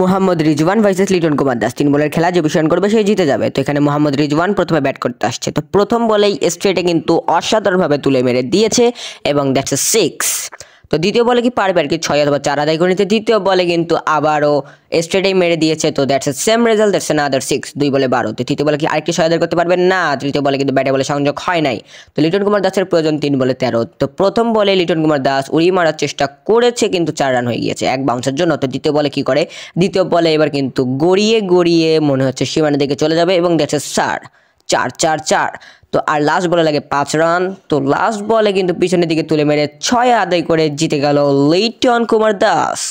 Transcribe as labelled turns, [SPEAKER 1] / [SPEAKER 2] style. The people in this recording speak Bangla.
[SPEAKER 1] মোহাম্মদ রিজওয়ান ভার্সেস লিটন কুমার দাস তিন বলের খেলা যে বিষয়ন করবে সে জিতে যাবে তো এখানে মোহাম্মদ রিজওয়ান প্রথমে ব্যাট করতে আসছে তো প্রথম বলেই স্ট্রেটে কিন্তু অসাধারণভাবে তুলে মেরে দিয়েছে এবং দ্যাটস এ সিক্স তো দ্বিতীয় বলে কি পারবে আর কি ছয় অথবা চার আদায় করে নিতে দ্বিতীয় বলে কিন্তু আবারও স্ট্রেটেই মেরে দিয়েছে তো that's a same result that's another six দুই বলে বারো তো তৃতীয় বলে কি আরেকটি ছয় আদায় করতে পারবেন না তৃতীয় বলে কিন্তু ব্যাটে বলে সংযোগ হয় নাই তো লিটন কুমার দাসের প্রয়োজন তিন বলে তেরো তো প্রথম বলে লিটন কুমার দাস উড়ি মারার চেষ্টা করেছে কিন্তু চার রান হয়ে গিয়েছে এক বাউন্সের জন্য তো দ্বিতীয় বলে কি করে দ্বিতীয় বলে এবার কিন্তু গড়িয়ে গড়িয়ে মনে হচ্ছে সীমানা দিকে চলে যাবে এবং দ্যাটস এ সার চার চার চার তো আর লাস্ট বলে লাগে পাঁচ রান তো লাস্ট বলে কিন্তু পিছনের দিকে তুলে মেরে ছয় আদায় করে জিতে গেল লেইটন কুমার দাস